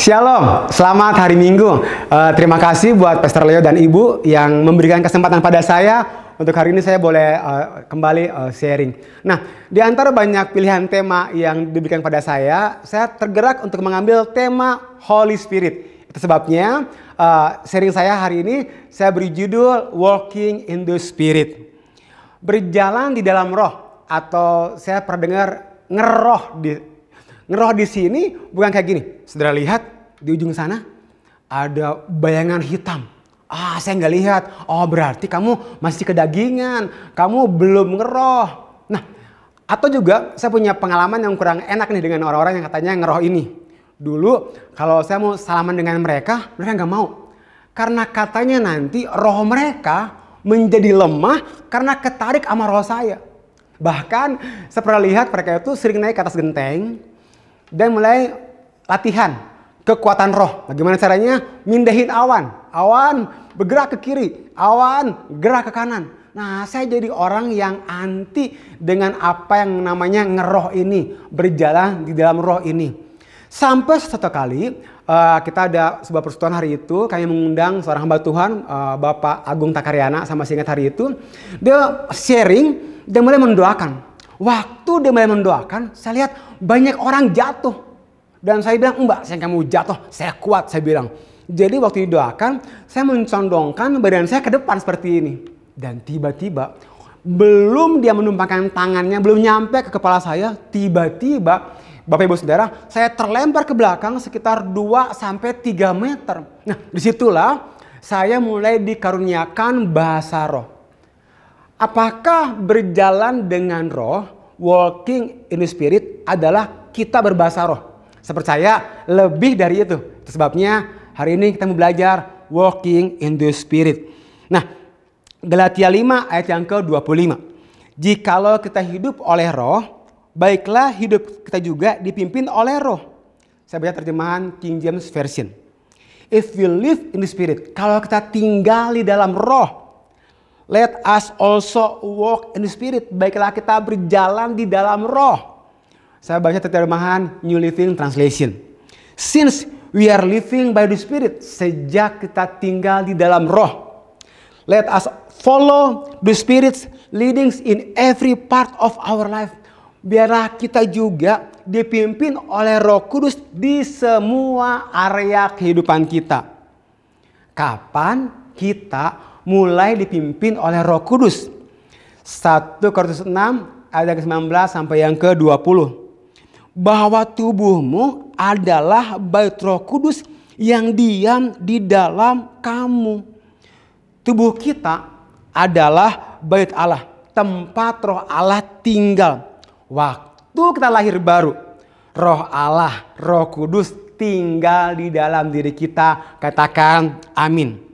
Shalom, selamat hari Minggu. Uh, terima kasih buat Pastor Leo dan Ibu yang memberikan kesempatan pada saya untuk hari ini saya boleh uh, kembali uh, sharing. Nah, di antara banyak pilihan tema yang diberikan pada saya, saya tergerak untuk mengambil tema Holy Spirit. Itu sebabnya uh, sharing saya hari ini saya beri judul Walking in the Spirit. Berjalan di dalam roh atau saya perdengar ngeroh di Ngeroh di sini bukan kayak gini. Saudara lihat di ujung sana ada bayangan hitam. Ah, saya nggak lihat. Oh, berarti kamu masih kedagingan. Kamu belum ngeroh. Nah, atau juga saya punya pengalaman yang kurang enak nih dengan orang-orang yang katanya ngeroh ini. Dulu kalau saya mau salaman dengan mereka, mereka nggak mau. Karena katanya nanti roh mereka menjadi lemah karena ketarik sama roh saya. Bahkan saya pernah lihat mereka itu sering naik ke atas genteng, dan mulai latihan kekuatan roh. Bagaimana caranya? Mindahin awan. Awan bergerak ke kiri, awan gerak ke kanan. Nah, saya jadi orang yang anti dengan apa yang namanya ngeroh ini, berjalan di dalam roh ini. Sampai satu kali uh, kita ada sebuah persetujuan hari itu, kami mengundang seorang hamba Tuhan, uh, Bapak Agung Takaryana sama singkat hari itu, dia sharing dan mulai mendoakan. Waktu dia mulai mendoakan, saya lihat banyak orang jatuh. Dan saya bilang, Mbak, saya kamu jatuh, saya kuat, saya bilang. Jadi waktu didoakan, saya mencondongkan badan saya ke depan seperti ini. Dan tiba-tiba, belum dia menumpangkan tangannya, belum nyampe ke kepala saya, tiba-tiba Bapak Ibu Saudara, saya terlempar ke belakang sekitar 2 sampai 3 meter. Nah, disitulah saya mulai dikaruniakan bahasa roh. Apakah berjalan dengan roh, walking in the spirit adalah kita berbahasa roh? Saya percaya lebih dari itu. itu sebabnya hari ini kita mau belajar walking in the spirit. Nah, Galatia 5 ayat yang ke-25. Jikalau kita hidup oleh roh, baiklah hidup kita juga dipimpin oleh roh. Saya baca terjemahan King James Version. If we live in the spirit, kalau kita tinggal di dalam roh, Let us also walk in the spirit. Baiklah kita berjalan di dalam roh. Saya baca terjemahan New Living Translation. Since we are living by the spirit. Sejak kita tinggal di dalam roh. Let us follow the spirit's leadings in every part of our life. Biarlah kita juga dipimpin oleh roh kudus di semua area kehidupan kita. Kapan kita mulai dipimpin oleh Roh Kudus. 1 Korintus 6 ayat ke-19 sampai yang ke-20. Bahwa tubuhmu adalah bait Roh Kudus yang diam di dalam kamu. Tubuh kita adalah bait Allah, tempat Roh Allah tinggal. Waktu kita lahir baru, Roh Allah, Roh Kudus tinggal di dalam diri kita. Katakan amin.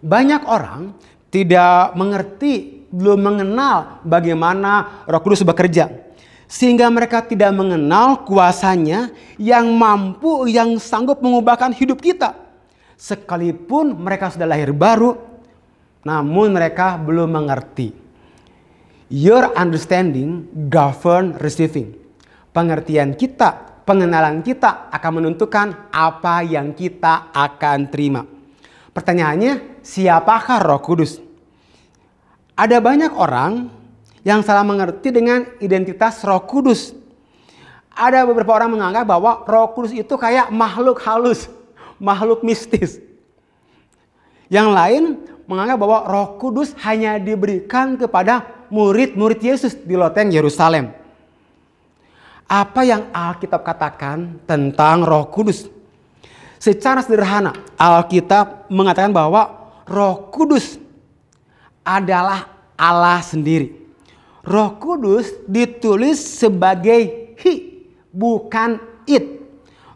Banyak orang tidak mengerti, belum mengenal bagaimana Roh Kudus bekerja sehingga mereka tidak mengenal kuasanya yang mampu, yang sanggup mengubahkan hidup kita. Sekalipun mereka sudah lahir baru, namun mereka belum mengerti. Your understanding govern receiving. Pengertian kita, pengenalan kita akan menentukan apa yang kita akan terima. Pertanyaannya, siapakah Roh Kudus? Ada banyak orang yang salah mengerti dengan identitas Roh Kudus. Ada beberapa orang menganggap bahwa Roh Kudus itu kayak makhluk halus, makhluk mistis. Yang lain menganggap bahwa Roh Kudus hanya diberikan kepada murid-murid Yesus di loteng Yerusalem. Apa yang Alkitab katakan tentang Roh Kudus? Secara sederhana, Alkitab mengatakan bahwa Roh Kudus adalah Allah sendiri. Roh Kudus ditulis sebagai hi, bukan It.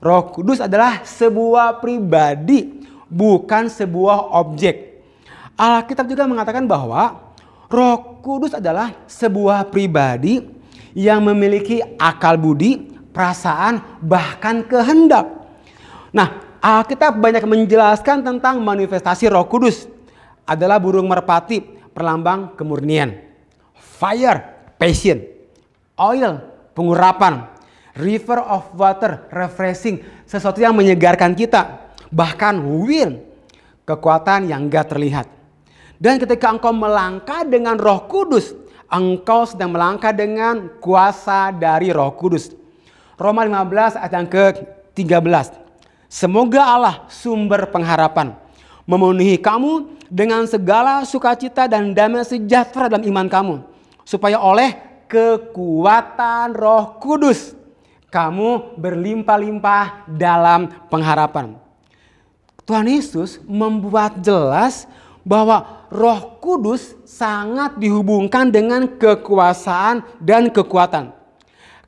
Roh Kudus adalah sebuah pribadi, bukan sebuah objek. Alkitab juga mengatakan bahwa Roh Kudus adalah sebuah pribadi yang memiliki akal budi, perasaan, bahkan kehendak. Nah, Alkitab ah, banyak menjelaskan tentang manifestasi Roh Kudus adalah burung merpati, perlambang kemurnian, fire, passion, oil, pengurapan, river of water, refreshing, sesuatu yang menyegarkan kita, bahkan wind, kekuatan yang gak terlihat. Dan ketika engkau melangkah dengan Roh Kudus, engkau sedang melangkah dengan kuasa dari Roh Kudus. Roma 15 ayat yang ke-13. Semoga Allah sumber pengharapan memenuhi kamu dengan segala sukacita dan damai sejahtera dalam iman kamu. Supaya oleh kekuatan roh kudus kamu berlimpah-limpah dalam pengharapan. Tuhan Yesus membuat jelas bahwa roh kudus sangat dihubungkan dengan kekuasaan dan kekuatan.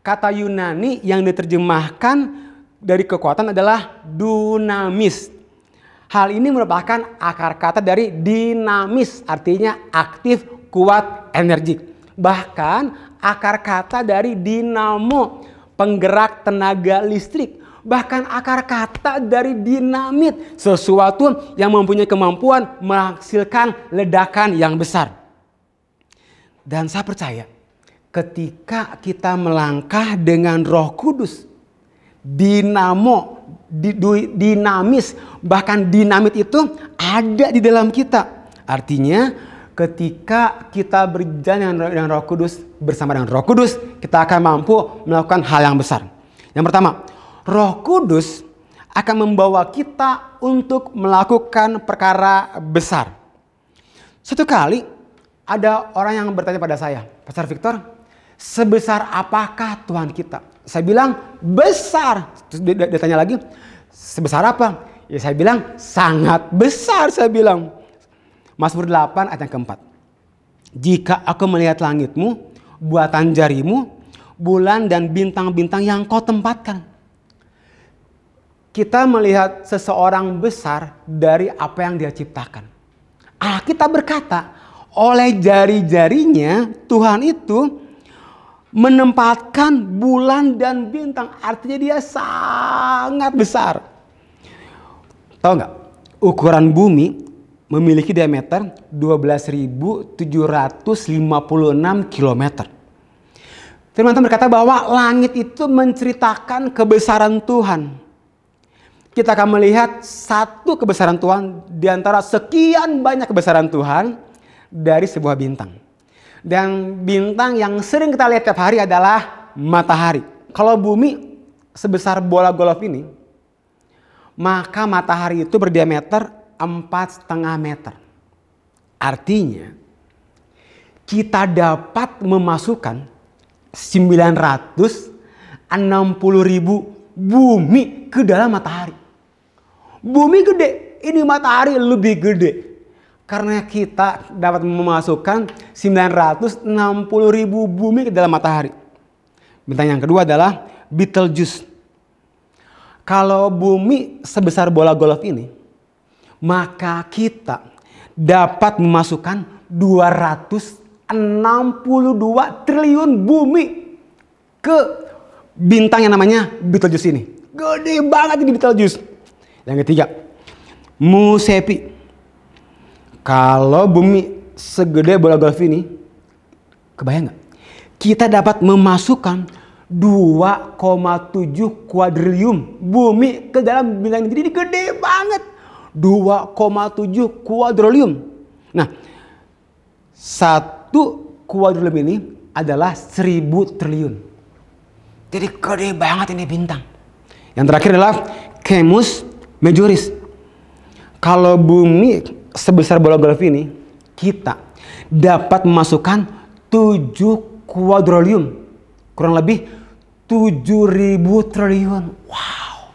Kata Yunani yang diterjemahkan dari kekuatan adalah dunamis. Hal ini merupakan akar kata dari dinamis, artinya aktif, kuat, energik. Bahkan akar kata dari dinamo, penggerak tenaga listrik. Bahkan akar kata dari dinamit, sesuatu yang mempunyai kemampuan menghasilkan ledakan yang besar. Dan saya percaya ketika kita melangkah dengan roh kudus, dinamo, dinamis, bahkan dinamit itu ada di dalam kita. Artinya ketika kita berjalan dengan, dengan Roh Kudus bersama dengan Roh Kudus, kita akan mampu melakukan hal yang besar. Yang pertama, Roh Kudus akan membawa kita untuk melakukan perkara besar. Satu kali ada orang yang bertanya pada saya, Pastor Victor, sebesar apakah Tuhan kita? Saya bilang besar. Terus dia, dia tanya lagi, sebesar apa? Ya saya bilang sangat besar saya bilang. Mazmur 8 ayat yang keempat. Jika aku melihat langitmu, buatan jarimu, bulan dan bintang-bintang yang kau tempatkan. Kita melihat seseorang besar dari apa yang dia ciptakan. Ah, kita berkata, oleh jari-jarinya Tuhan itu menempatkan bulan dan bintang. Artinya dia sangat besar. Tahu nggak? Ukuran bumi memiliki diameter 12.756 km. Firman Tuhan berkata bahwa langit itu menceritakan kebesaran Tuhan. Kita akan melihat satu kebesaran Tuhan di antara sekian banyak kebesaran Tuhan dari sebuah bintang. Dan bintang yang sering kita lihat tiap hari adalah matahari. Kalau bumi sebesar bola golf ini, maka matahari itu berdiameter empat setengah meter. Artinya, kita dapat memasukkan 960 ribu bumi ke dalam matahari. Bumi gede, ini matahari lebih gede. Karena kita dapat memasukkan 960 ribu bumi ke dalam matahari. Bintang yang kedua adalah Betelgeuse. Kalau bumi sebesar bola golf ini, maka kita dapat memasukkan 262 triliun bumi ke bintang yang namanya Betelgeuse ini. Gede banget ini Betelgeuse. Yang ketiga, Musepi. Kalau bumi segede bola golf ini, kebayang nggak? Kita dapat memasukkan 2,7 kuadrilium bumi ke dalam bintang Jadi ini gede banget. 2,7 kuadrilium. Nah, satu kuadrilium ini adalah 1000 triliun. Jadi gede banget ini bintang. Yang terakhir adalah Chemus Majoris. Kalau bumi sebesar bola golf ini kita dapat memasukkan 7 kuadrolium Kurang lebih 7000 triliun. Wow.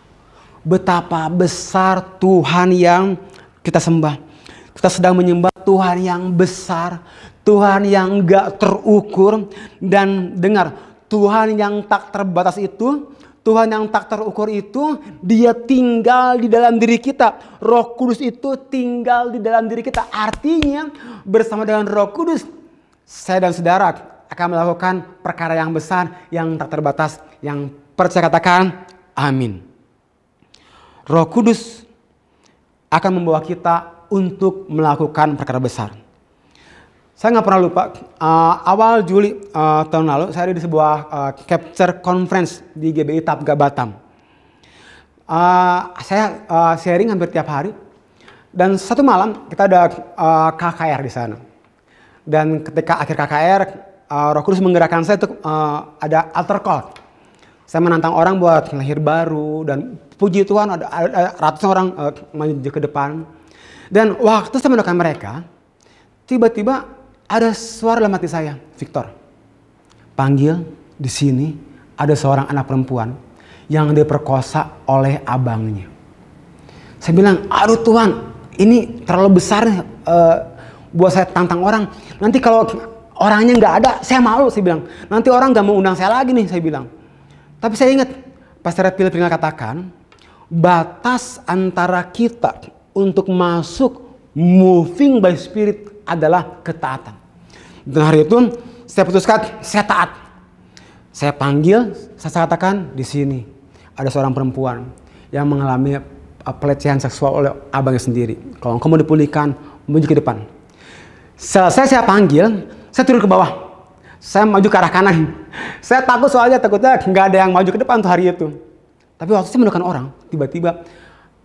Betapa besar Tuhan yang kita sembah. Kita sedang menyembah Tuhan yang besar, Tuhan yang gak terukur dan dengar, Tuhan yang tak terbatas itu Tuhan yang tak terukur itu dia tinggal di dalam diri kita. Roh Kudus itu tinggal di dalam diri kita. Artinya bersama dengan Roh Kudus saya dan saudara akan melakukan perkara yang besar, yang tak terbatas, yang percaya katakan amin. Roh Kudus akan membawa kita untuk melakukan perkara besar. Saya nggak pernah lupa, uh, awal Juli uh, tahun lalu saya ada di sebuah uh, capture conference di GBI Tapga Batam. Uh, saya uh, sharing hampir tiap hari dan satu malam kita ada uh, KKR di sana. Dan ketika akhir KKR, uh, Roh Kudus menggerakkan saya untuk uh, ada altar call. Saya menantang orang buat lahir baru dan puji Tuhan ada, ada, ada ratusan orang uh, menuju ke depan. Dan waktu saya mendoakan mereka, tiba-tiba ada suara dalam hati saya, Victor. Panggil di sini ada seorang anak perempuan yang diperkosa oleh abangnya. Saya bilang, aduh Tuhan, ini terlalu besar uh, buat saya tantang orang. Nanti kalau orangnya nggak ada, saya malu. Saya bilang, nanti orang nggak mau undang saya lagi nih. Saya bilang. Tapi saya ingat, Pastor Red Pilih katakan, batas antara kita untuk masuk moving by spirit adalah ketaatan. Di hari itu saya putuskan saya taat. Saya panggil, saya katakan di sini ada seorang perempuan yang mengalami uh, pelecehan seksual oleh abangnya sendiri. Kalau kamu dipulihkan, menuju ke depan. Selesai saya panggil, saya turun ke bawah. Saya maju ke arah kanan. Saya takut soalnya takutnya nggak ada yang maju ke depan tuh hari itu. Tapi waktu saya menemukan orang, tiba-tiba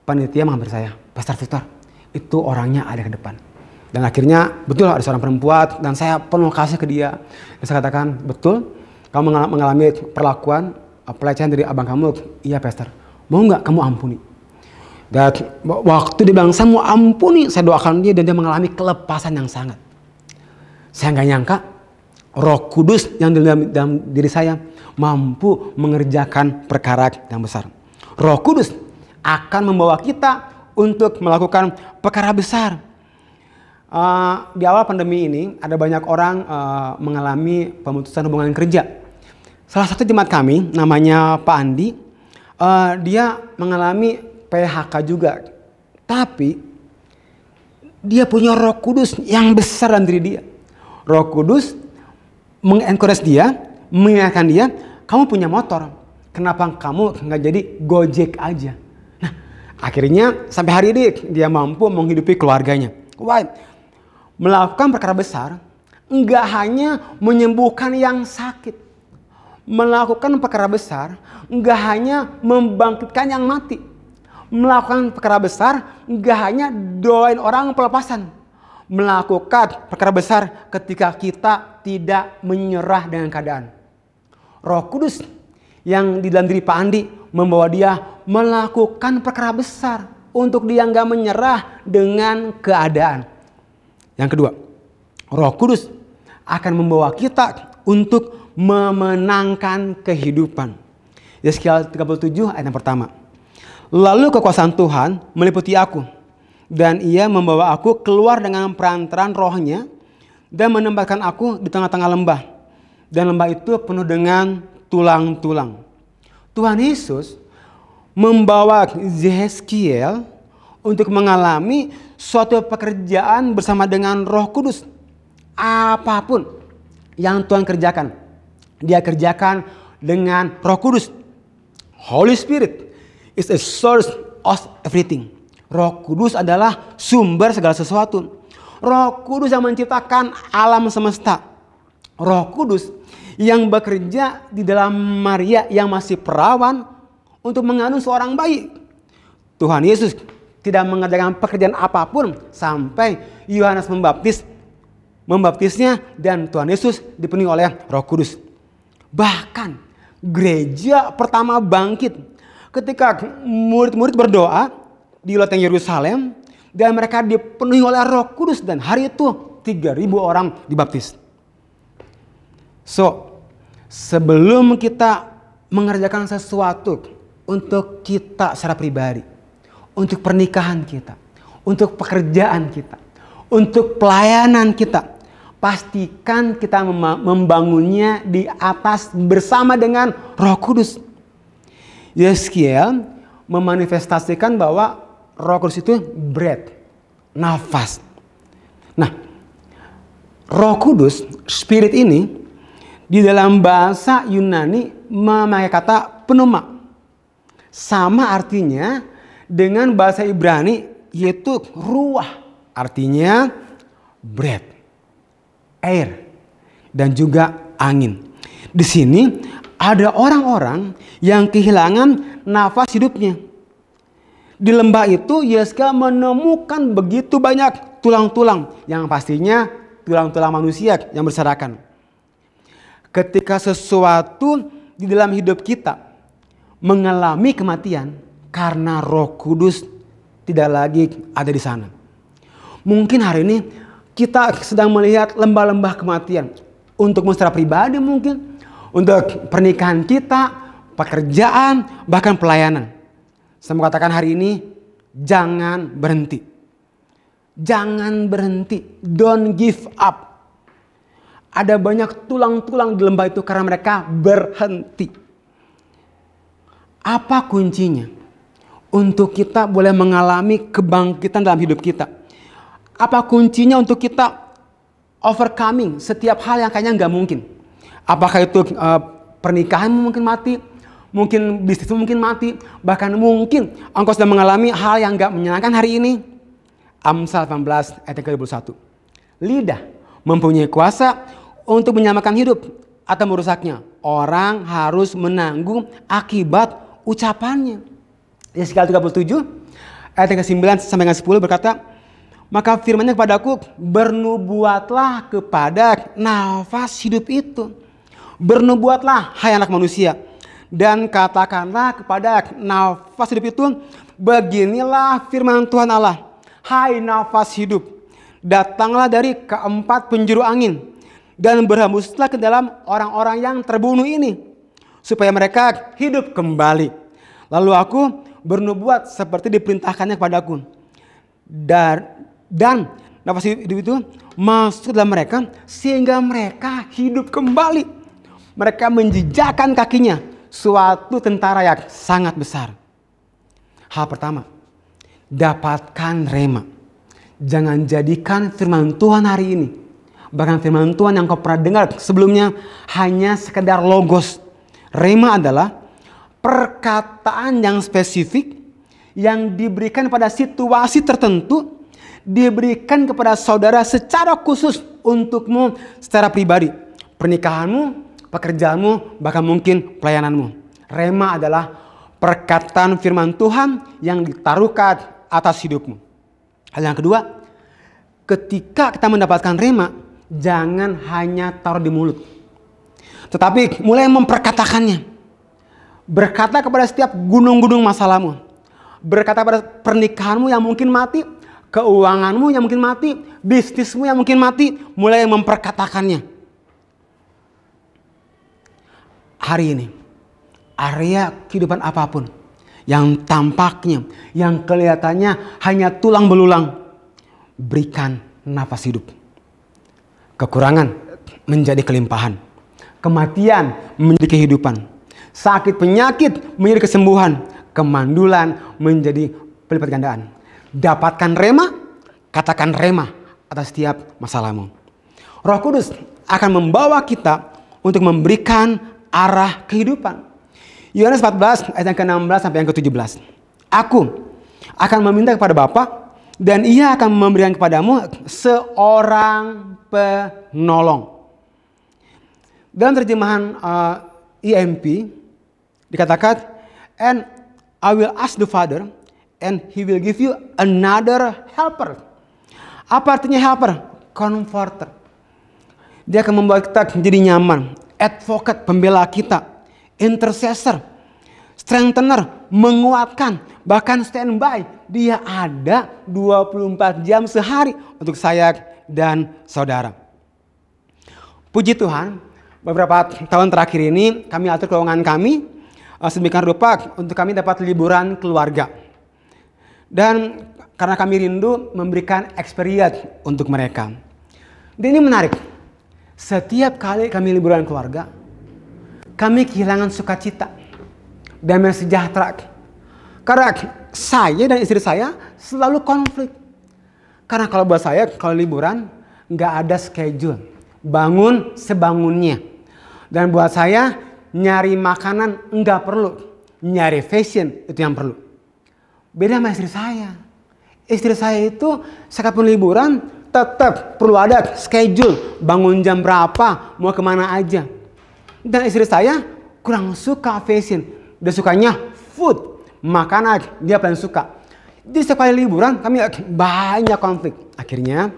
panitia mengambil saya. Pastor Victor, itu orangnya ada ke depan dan akhirnya betul ada seorang perempuan dan saya penuh kasih ke dia. Dan saya katakan, betul kamu mengalami perlakuan eh, pelecehan dari abang kamu. Iya Pastor, mau nggak kamu ampuni? Dan waktu dia bilang, saya mau ampuni, saya doakan dia dan dia mengalami kelepasan yang sangat. Saya nggak nyangka roh kudus yang dalam, dalam diri saya mampu mengerjakan perkara yang besar. Roh kudus akan membawa kita untuk melakukan perkara besar Uh, di awal pandemi ini ada banyak orang uh, mengalami pemutusan hubungan kerja. Salah satu jemaat kami namanya Pak Andi, uh, dia mengalami PHK juga. Tapi dia punya Roh Kudus yang besar dalam diri dia. Roh Kudus mengencourage dia, mengingatkan dia, kamu punya motor, kenapa kamu nggak jadi gojek aja? Nah, akhirnya sampai hari ini dia mampu menghidupi keluarganya. Why? melakukan perkara besar enggak hanya menyembuhkan yang sakit. Melakukan perkara besar enggak hanya membangkitkan yang mati. Melakukan perkara besar enggak hanya doain orang pelepasan. Melakukan perkara besar ketika kita tidak menyerah dengan keadaan. Roh Kudus yang di dalam diri Pak Andi membawa dia melakukan perkara besar untuk dia nggak menyerah dengan keadaan yang kedua, Roh Kudus akan membawa kita untuk memenangkan kehidupan. Yesaya 37 ayat yang pertama. Lalu kekuasaan Tuhan meliputi aku dan ia membawa aku keluar dengan perantaran rohnya dan menempatkan aku di tengah-tengah lembah. Dan lembah itu penuh dengan tulang-tulang. Tuhan Yesus membawa Yeskiel untuk mengalami suatu pekerjaan bersama dengan Roh Kudus. Apapun yang Tuhan kerjakan, Dia kerjakan dengan Roh Kudus. Holy Spirit is a source of everything. Roh Kudus adalah sumber segala sesuatu. Roh Kudus yang menciptakan alam semesta. Roh Kudus yang bekerja di dalam Maria yang masih perawan untuk mengandung seorang bayi. Tuhan Yesus tidak mengerjakan pekerjaan apapun sampai Yohanes membaptis membaptisnya dan Tuhan Yesus dipenuhi oleh Roh Kudus. Bahkan gereja pertama bangkit ketika murid-murid berdoa di loteng Yerusalem dan mereka dipenuhi oleh Roh Kudus dan hari itu 3000 orang dibaptis. So, sebelum kita mengerjakan sesuatu untuk kita secara pribadi, untuk pernikahan kita, untuk pekerjaan kita, untuk pelayanan kita. Pastikan kita membangunnya di atas bersama dengan Roh Kudus. Yeskiel memanifestasikan bahwa Roh Kudus itu bread, nafas. Nah, Roh Kudus, Spirit ini di dalam bahasa Yunani memakai kata pneuma. Sama artinya dengan bahasa Ibrani yaitu ruah. Artinya bread, air, dan juga angin. Di sini ada orang-orang yang kehilangan nafas hidupnya. Di lembah itu Yeska menemukan begitu banyak tulang-tulang yang pastinya tulang-tulang manusia yang berserakan. Ketika sesuatu di dalam hidup kita mengalami kematian, karena Roh Kudus tidak lagi ada di sana. Mungkin hari ini kita sedang melihat lembah-lembah kematian untuk musra pribadi mungkin, untuk pernikahan kita, pekerjaan, bahkan pelayanan. Saya mengatakan hari ini jangan berhenti. Jangan berhenti, don't give up. Ada banyak tulang-tulang di lembah itu karena mereka berhenti. Apa kuncinya? untuk kita boleh mengalami kebangkitan dalam hidup kita. Apa kuncinya untuk kita overcoming setiap hal yang kayaknya nggak mungkin? Apakah itu uh, eh, pernikahan mungkin mati, mungkin bisnis mungkin mati, bahkan mungkin engkau sedang mengalami hal yang nggak menyenangkan hari ini? Amsal 18 ayat 31. Lidah mempunyai kuasa untuk menyamakan hidup atau merusaknya. Orang harus menanggung akibat ucapannya. Yesaya 37 ayat yang ke-9 sampai yang 10 berkata, maka firmannya kepadaku, bernubuatlah kepada nafas hidup itu. Bernubuatlah, hai anak manusia. Dan katakanlah kepada nafas hidup itu, beginilah firman Tuhan Allah. Hai nafas hidup, datanglah dari keempat penjuru angin. Dan berhembuslah ke dalam orang-orang yang terbunuh ini. Supaya mereka hidup kembali. Lalu aku bernubuat seperti diperintahkannya kepadaku. Dan, dan nafas hidup itu masuk dalam mereka sehingga mereka hidup kembali. Mereka menjejakkan kakinya suatu tentara yang sangat besar. Hal pertama, dapatkan rema. Jangan jadikan firman Tuhan hari ini. Bahkan firman Tuhan yang kau pernah dengar sebelumnya hanya sekedar logos. Rema adalah perkataan yang spesifik yang diberikan pada situasi tertentu diberikan kepada saudara secara khusus untukmu secara pribadi. Pernikahanmu, pekerjaanmu, bahkan mungkin pelayananmu. Rema adalah perkataan firman Tuhan yang ditaruhkan atas hidupmu. Hal yang kedua, ketika kita mendapatkan rema, jangan hanya taruh di mulut. Tetapi mulai memperkatakannya Berkata kepada setiap gunung-gunung masalahmu. Berkata pada pernikahanmu yang mungkin mati, keuanganmu yang mungkin mati, bisnismu yang mungkin mati, mulai memperkatakannya. Hari ini, area kehidupan apapun yang tampaknya, yang kelihatannya hanya tulang belulang, berikan nafas hidup. Kekurangan menjadi kelimpahan, kematian menjadi kehidupan sakit penyakit menjadi kesembuhan, kemandulan menjadi pelipat gandaan. Dapatkan rema, katakan rema atas setiap masalahmu. Roh Kudus akan membawa kita untuk memberikan arah kehidupan. Yohanes 14 ayat yang ke-16 sampai yang ke-17. Aku akan meminta kepada Bapa dan ia akan memberikan kepadamu seorang penolong. Dalam terjemahan uh, IMP e Dikatakan, and I will ask the Father, and He will give you another helper. Apa artinya helper? Comforter. Dia akan membuat kita jadi nyaman. Advocate, pembela kita. Intercessor, strengthener, menguatkan, bahkan standby. Dia ada 24 jam sehari untuk saya dan saudara. Puji Tuhan, beberapa tahun terakhir ini kami atur keuangan kami Uh, sedemikian rupa untuk kami dapat liburan keluarga. Dan karena kami rindu memberikan experience untuk mereka. Dan ini menarik. Setiap kali kami liburan keluarga, kami kehilangan sukacita, dan sejahtera. Karena saya dan istri saya selalu konflik. Karena kalau buat saya, kalau liburan, nggak ada schedule. Bangun sebangunnya. Dan buat saya, nyari makanan nggak perlu, nyari fashion itu yang perlu. Beda sama istri saya. Istri saya itu sekalipun liburan tetap perlu ada schedule, bangun jam berapa, mau kemana aja. Dan istri saya kurang suka fashion, dia sukanya food, makanan dia paling suka. Di setiap liburan kami banyak konflik. Akhirnya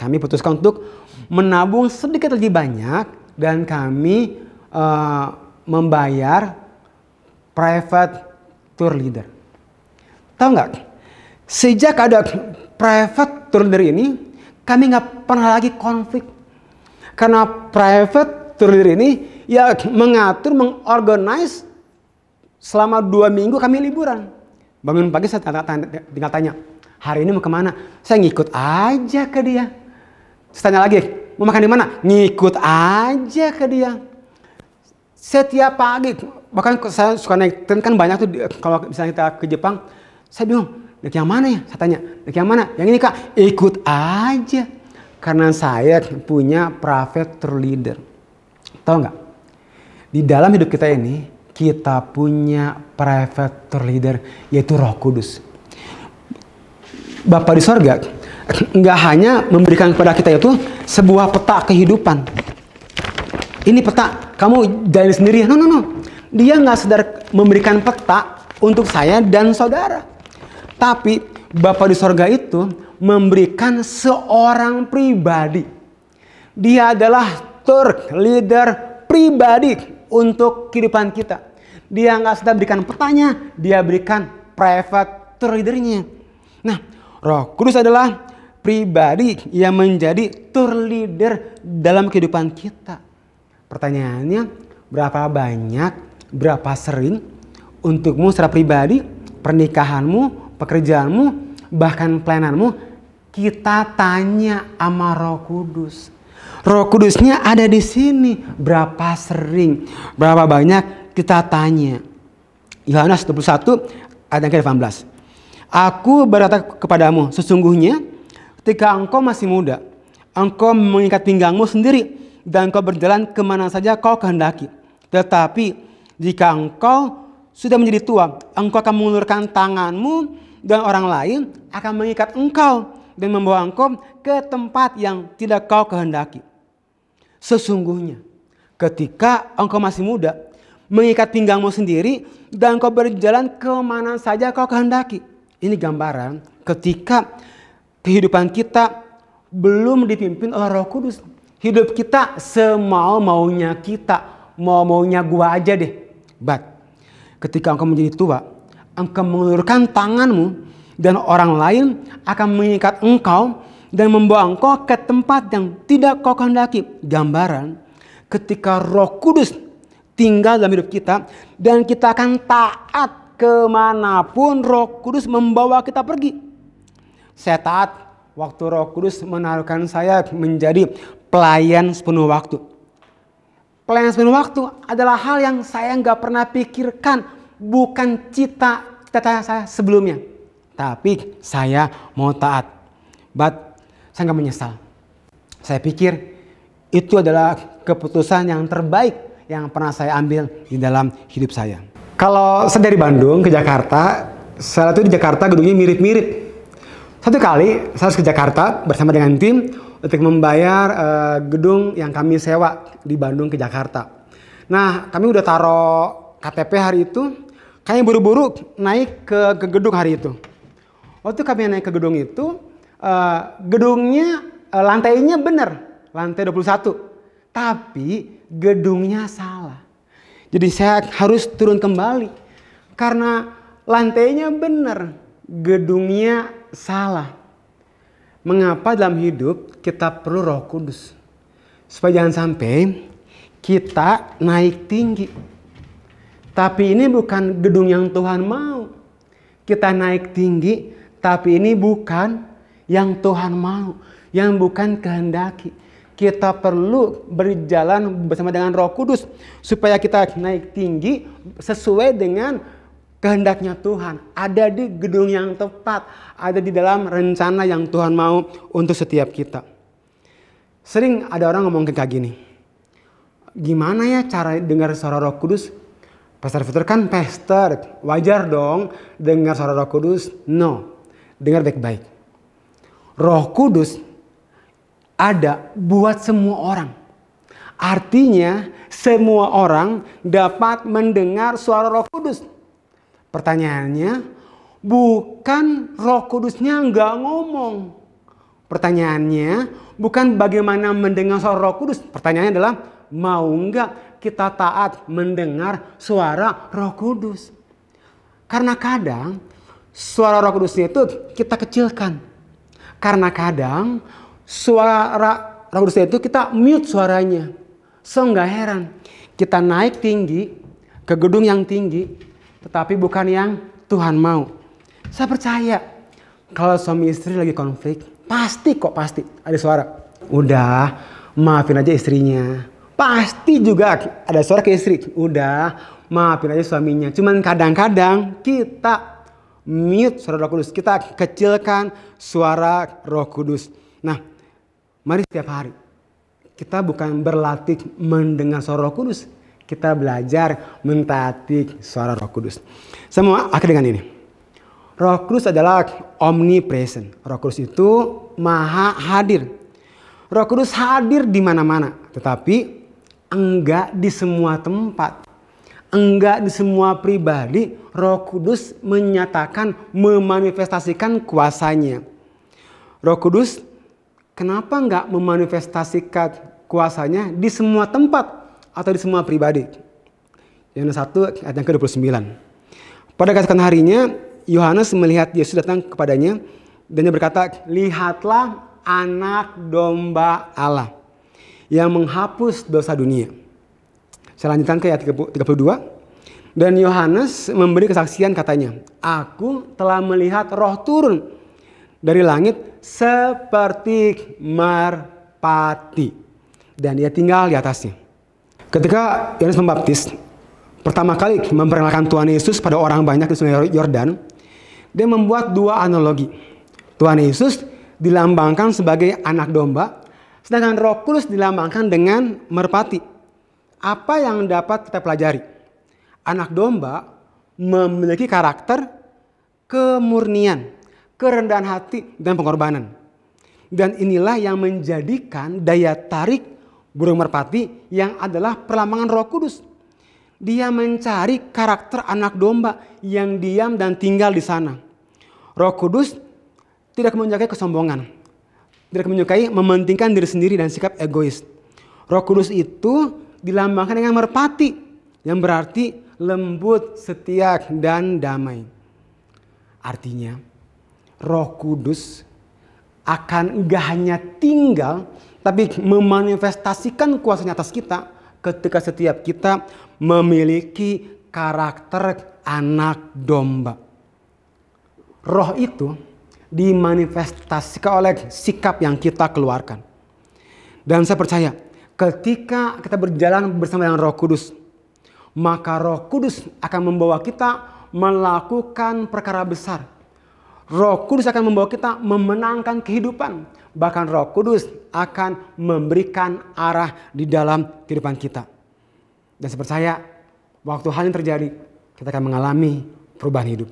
kami putuskan untuk menabung sedikit lebih banyak dan kami uh, membayar private tour leader. Tahu nggak? Sejak ada private tour leader ini, kami nggak pernah lagi konflik. Karena private tour leader ini ya mengatur, mengorganize selama dua minggu kami liburan. Bangun pagi saya tanya, tanya, tinggal tanya, hari ini mau kemana? Saya ngikut aja ke dia. Saya tanya lagi, mau makan di mana? Ngikut aja ke dia. Setiap pagi, bahkan saya suka naik tren kan banyak tuh kalau misalnya kita ke Jepang, saya bilang, naik yang mana ya? Saya tanya, naik yang mana? Yang ini kak, ikut aja. Karena saya punya private tour leader. tau nggak? Di dalam hidup kita ini, kita punya private tour leader, yaitu roh kudus. Bapak di sorga, nggak hanya memberikan kepada kita itu sebuah peta kehidupan ini peta, kamu jalan sendiri No, no, no. Dia nggak sadar memberikan peta untuk saya dan saudara. Tapi Bapak di sorga itu memberikan seorang pribadi. Dia adalah tour leader pribadi untuk kehidupan kita. Dia nggak sadar berikan petanya, dia berikan private tour leadernya. Nah, Roh Kudus adalah pribadi yang menjadi tour leader dalam kehidupan kita. Pertanyaannya, berapa banyak, berapa sering untukmu secara pribadi, pernikahanmu, pekerjaanmu, bahkan pelayananmu kita tanya sama Roh Kudus. Roh Kudusnya ada di sini. Berapa sering, berapa banyak kita tanya. Yohanes 21 ayat yang ke-18. Aku berkata kepadamu, sesungguhnya ketika engkau masih muda, engkau mengikat pinggangmu sendiri dan engkau berjalan kemana saja kau kehendaki. Tetapi jika engkau sudah menjadi tua, engkau akan mengulurkan tanganmu dan orang lain akan mengikat engkau dan membawa engkau ke tempat yang tidak kau kehendaki. Sesungguhnya, ketika engkau masih muda, mengikat pinggangmu sendiri dan engkau berjalan kemana saja kau kehendaki. Ini gambaran ketika kehidupan kita belum dipimpin oleh roh kudus. Hidup kita semau-maunya kita, mau-maunya gua aja deh. But ketika engkau menjadi tua, engkau mengulurkan tanganmu dan orang lain akan mengikat engkau dan membawa engkau ke tempat yang tidak kau kehendaki. Gambaran ketika Roh Kudus tinggal dalam hidup kita dan kita akan taat kemanapun Roh Kudus membawa kita pergi. Saya taat waktu Roh Kudus menaruhkan saya menjadi pelayan sepenuh waktu. Pelayan sepenuh waktu adalah hal yang saya nggak pernah pikirkan, bukan cita-cita saya sebelumnya. Tapi saya mau taat. But saya nggak menyesal. Saya pikir itu adalah keputusan yang terbaik yang pernah saya ambil di dalam hidup saya. Kalau saya dari Bandung ke Jakarta, saya itu di Jakarta gedungnya mirip-mirip satu kali saya harus ke Jakarta bersama dengan tim untuk membayar uh, gedung yang kami sewa di Bandung ke Jakarta. Nah, kami udah taruh KTP hari itu, kayaknya buru-buru naik ke, ke gedung hari itu. Waktu kami naik ke gedung itu, uh, gedungnya, uh, lantainya bener, lantai 21. Tapi gedungnya salah. Jadi saya harus turun kembali. Karena lantainya bener, gedungnya salah. Mengapa dalam hidup kita perlu Roh Kudus? Supaya jangan sampai kita naik tinggi. Tapi ini bukan gedung yang Tuhan mau. Kita naik tinggi, tapi ini bukan yang Tuhan mau, yang bukan kehendaki. Kita perlu berjalan bersama dengan Roh Kudus supaya kita naik tinggi sesuai dengan kehendaknya Tuhan, ada di gedung yang tepat, ada di dalam rencana yang Tuhan mau untuk setiap kita. Sering ada orang ngomong kayak gini, gimana ya cara dengar suara roh kudus? Pastor Peter kan pastor, wajar dong dengar suara roh kudus. No, dengar baik-baik. Roh kudus ada buat semua orang. Artinya semua orang dapat mendengar suara roh kudus Pertanyaannya, bukan roh kudusnya nggak ngomong. Pertanyaannya, bukan bagaimana mendengar suara roh kudus. Pertanyaannya adalah, mau nggak kita taat mendengar suara roh kudus? Karena kadang suara roh kudusnya itu kita kecilkan. Karena kadang suara roh kudusnya itu kita mute suaranya. So nggak heran, kita naik tinggi ke gedung yang tinggi, tetapi bukan yang Tuhan mau. Saya percaya kalau suami istri lagi konflik, pasti kok pasti ada suara. Udah, maafin aja istrinya. Pasti juga ada suara ke istri. Udah, maafin aja suaminya. Cuman kadang-kadang kita mute suara Roh Kudus. Kita kecilkan suara Roh Kudus. Nah, mari setiap hari kita bukan berlatih mendengar suara Roh Kudus, kita belajar mentaati suara Roh Kudus. Semua akhir dengan ini. Roh Kudus adalah omnipresent. Roh Kudus itu maha hadir. Roh Kudus hadir di mana-mana, tetapi enggak di semua tempat. Enggak di semua pribadi Roh Kudus menyatakan memanifestasikan kuasanya. Roh Kudus kenapa enggak memanifestasikan kuasanya di semua tempat? atau di semua pribadi. Yohanes 1 ayat yang ke-29. Pada katakan harinya, Yohanes melihat Yesus datang kepadanya dan dia berkata, Lihatlah anak domba Allah yang menghapus dosa dunia. Saya lanjutkan ke ayat 32. Dan Yohanes memberi kesaksian katanya, Aku telah melihat roh turun dari langit seperti merpati. Dan ia tinggal di atasnya. Ketika Yohanes Pembaptis pertama kali memperkenalkan Tuhan Yesus pada orang banyak di Sungai Yordan, dia membuat dua analogi. Tuhan Yesus dilambangkan sebagai anak domba, sedangkan Roh Kudus dilambangkan dengan merpati. Apa yang dapat kita pelajari? Anak domba memiliki karakter kemurnian, kerendahan hati, dan pengorbanan. Dan inilah yang menjadikan daya tarik burung merpati yang adalah perlambangan Roh Kudus. Dia mencari karakter anak domba yang diam dan tinggal di sana. Roh Kudus tidak menyukai kesombongan, tidak menyukai mementingkan diri sendiri dan sikap egois. Roh Kudus itu dilambangkan dengan merpati yang berarti lembut, setia, dan damai. Artinya, Roh Kudus akan enggak hanya tinggal tapi memanifestasikan kuasanya atas kita ketika setiap kita memiliki karakter anak domba. Roh itu dimanifestasikan oleh sikap yang kita keluarkan. Dan saya percaya ketika kita berjalan bersama dengan Roh Kudus, maka Roh Kudus akan membawa kita melakukan perkara besar Roh Kudus akan membawa kita memenangkan kehidupan. Bahkan Roh Kudus akan memberikan arah di dalam kehidupan kita. Dan saya percaya waktu hal yang terjadi kita akan mengalami perubahan hidup.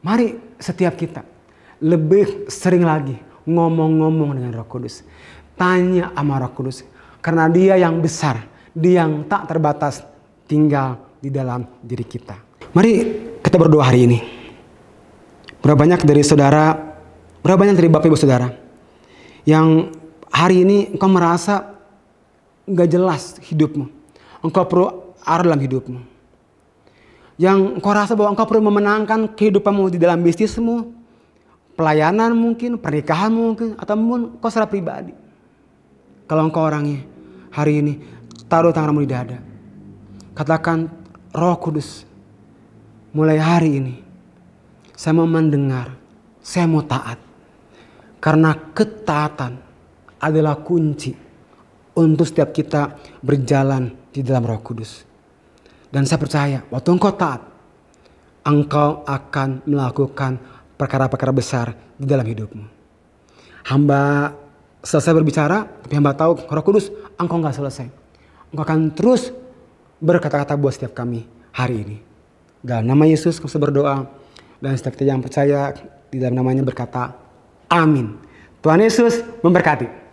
Mari setiap kita lebih sering lagi ngomong-ngomong dengan Roh Kudus. Tanya sama Roh Kudus. Karena dia yang besar, dia yang tak terbatas tinggal di dalam diri kita. Mari kita berdoa hari ini. Berapa banyak dari saudara, berapa banyak dari bapak ibu saudara yang hari ini engkau merasa nggak jelas hidupmu. Engkau perlu arah dalam hidupmu. Yang engkau rasa bahwa engkau perlu memenangkan kehidupanmu di dalam bisnismu, pelayanan mungkin, pernikahan mungkin, atau mungkin engkau secara pribadi. Kalau engkau orangnya hari ini taruh tanganmu di dada. Katakan roh kudus mulai hari ini saya mau mendengar, saya mau taat. Karena ketaatan adalah kunci untuk setiap kita berjalan di dalam Roh Kudus. Dan saya percaya, waktu engkau taat, engkau akan melakukan perkara-perkara besar di dalam hidupmu. Hamba selesai berbicara, tapi hamba tahu Roh Kudus, engkau nggak selesai. Engkau akan terus berkata-kata buat setiap kami hari ini. Dalam nama Yesus, kami berdoa. Dan setiap kita yang percaya di dalam namanya berkata, amin. Tuhan Yesus memberkati.